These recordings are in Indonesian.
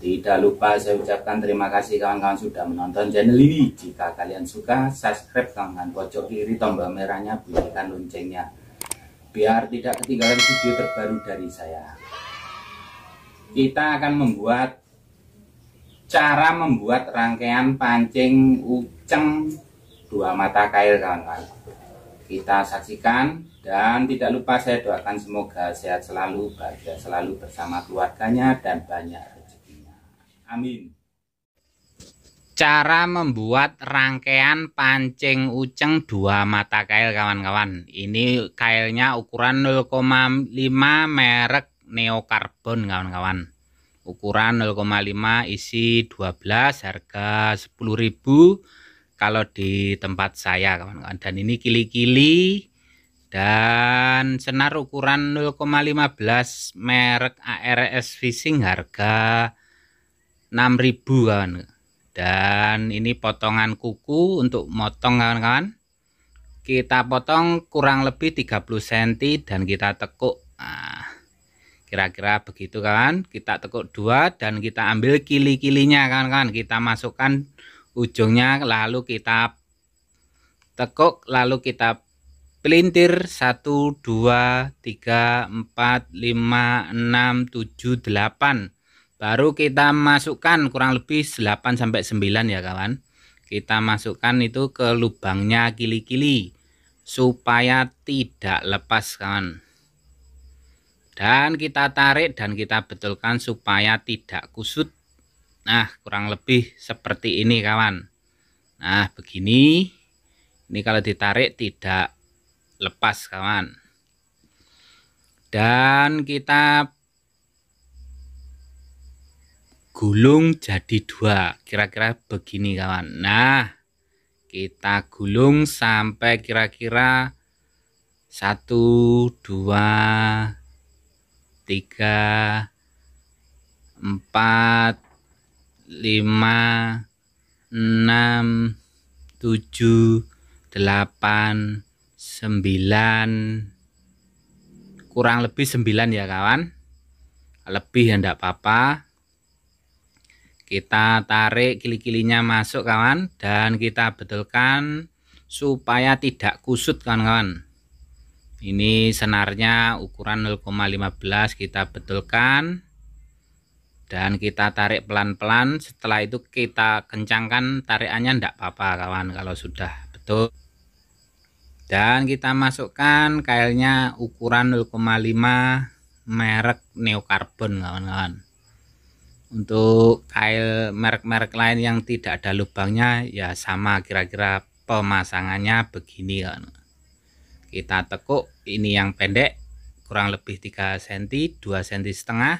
Tidak lupa saya ucapkan terima kasih kawan-kawan sudah menonton channel ini. Jika kalian suka, subscribe kawan-kawan pojok kiri tombol merahnya, bunyikan loncengnya. Biar tidak ketinggalan video terbaru dari saya. Kita akan membuat cara membuat rangkaian pancing uceng dua mata kail kawan-kawan. Kita saksikan dan tidak lupa saya doakan semoga sehat selalu, bahagia selalu bersama keluarganya dan banyak Amin. Cara membuat rangkaian pancing uceng dua mata kail kawan-kawan. Ini kailnya ukuran 0,5 merek Neokarbon kawan-kawan. Ukuran 0,5 isi 12 harga 10.000 kalau di tempat saya kawan-kawan. Dan ini kili-kili dan senar ukuran 0,15 merek ARS Fishing harga 6000 kawan dan ini potongan kuku untuk motong kawan-kawan kita potong kurang lebih 30 cm dan kita tekuk ah, kira-kira nah, begitu kawan kita tekuk dua dan kita ambil kili-kilinya kawan-kawan kita masukkan ujungnya lalu kita tekuk lalu kita pelintir 1 2 3 4 5 6 7 8 baru kita masukkan kurang lebih 8 sampai 9 ya kawan kita masukkan itu ke lubangnya kili-kili supaya tidak lepas kawan dan kita tarik dan kita betulkan supaya tidak kusut nah kurang lebih seperti ini kawan nah begini ini kalau ditarik tidak lepas kawan dan kita gulung jadi dua kira-kira begini kawan nah kita gulung sampai kira-kira satu dua tiga empat lima enam tujuh delapan sembilan kurang lebih sembilan ya kawan lebih ya enggak apa-apa kita tarik kili-kilinya masuk kawan dan kita betulkan supaya tidak kusut kawan-kawan. Ini senarnya ukuran 0,15 kita betulkan dan kita tarik pelan-pelan. Setelah itu kita kencangkan tarikannya tidak apa-apa kawan kalau sudah betul dan kita masukkan kailnya ukuran 0,5 merek neokarbon kawan-kawan untuk kail merek-merek lain yang tidak ada lubangnya ya sama kira-kira pemasangannya begini kan kita tekuk ini yang pendek kurang lebih 3 cm 2 cm setengah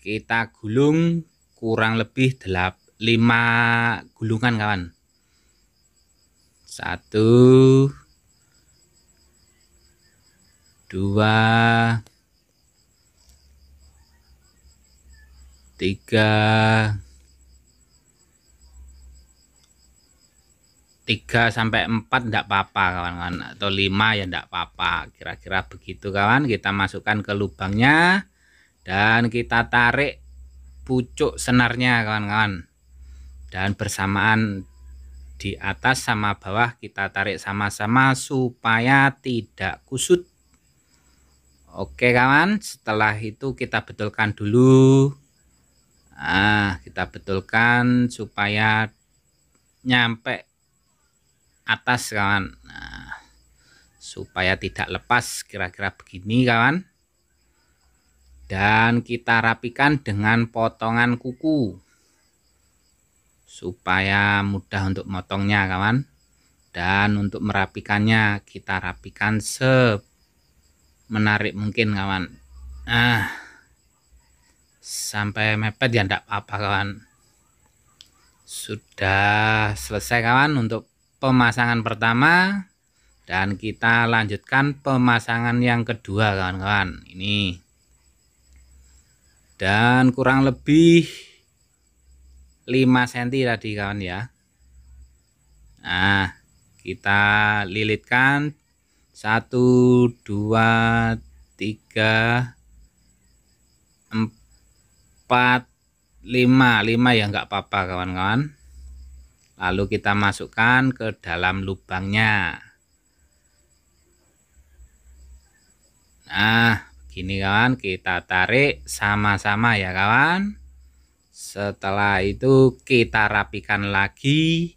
kita gulung kurang lebih 8, 5 gulungan kawan 2 3 tiga tiga sampai empat tidak apa-apa kawan-kawan atau lima ya tidak apa-apa kira-kira begitu kawan kita masukkan ke lubangnya dan kita tarik pucuk senarnya kawan-kawan dan bersamaan di atas sama bawah kita tarik sama-sama supaya tidak kusut Oke kawan setelah itu kita betulkan dulu nah kita betulkan supaya nyampe atas kawan nah, supaya tidak lepas kira-kira begini kawan dan kita rapikan dengan potongan kuku supaya mudah untuk motongnya kawan dan untuk merapikannya kita rapikan se menarik mungkin kawan nah sampai mepet ya enggak apa-apa kawan sudah selesai kawan untuk pemasangan pertama dan kita lanjutkan pemasangan yang kedua kawan-kawan ini dan kurang lebih 5 cm tadi kawan ya nah kita lilitkan 1 2 3 4 5 5 ya enggak apa-apa kawan-kawan lalu kita masukkan ke dalam lubangnya nah gini kawan kita tarik sama-sama ya kawan setelah itu kita rapikan lagi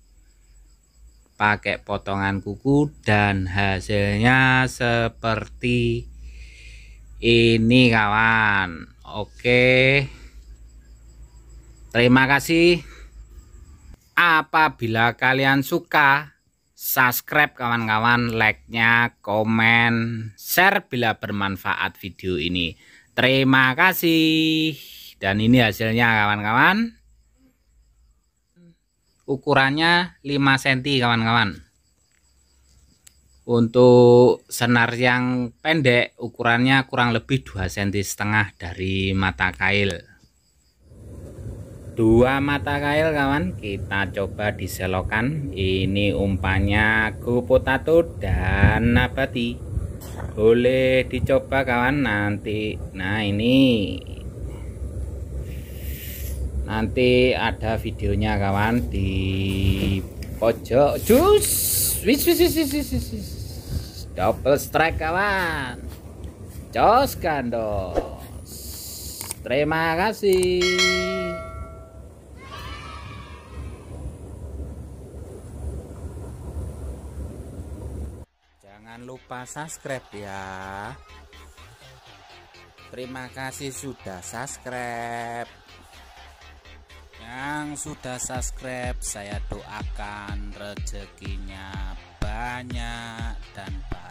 pakai potongan kuku dan hasilnya seperti ini kawan oke Terima kasih. Apabila kalian suka, subscribe kawan-kawan, like-nya, komen, share bila bermanfaat video ini. Terima kasih. Dan ini hasilnya kawan-kawan. Ukurannya 5 cm kawan-kawan. Untuk senar yang pendek ukurannya kurang lebih 2 cm setengah dari mata kail dua mata kail kawan kita coba diselokan ini umpannya kupotato dan nabati boleh dicoba kawan nanti nah ini nanti ada videonya kawan di pojok jus wis wis wis wis wis double strike kawan jos kandos terima kasih lupa subscribe ya Terima kasih sudah subscribe Yang sudah subscribe saya doakan rezekinya banyak dan banyak